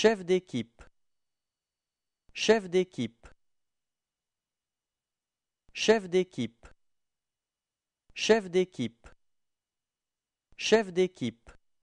Chef d'équipe. Chef d'équipe. Chef d'équipe. Chef d'équipe. Chef d'équipe.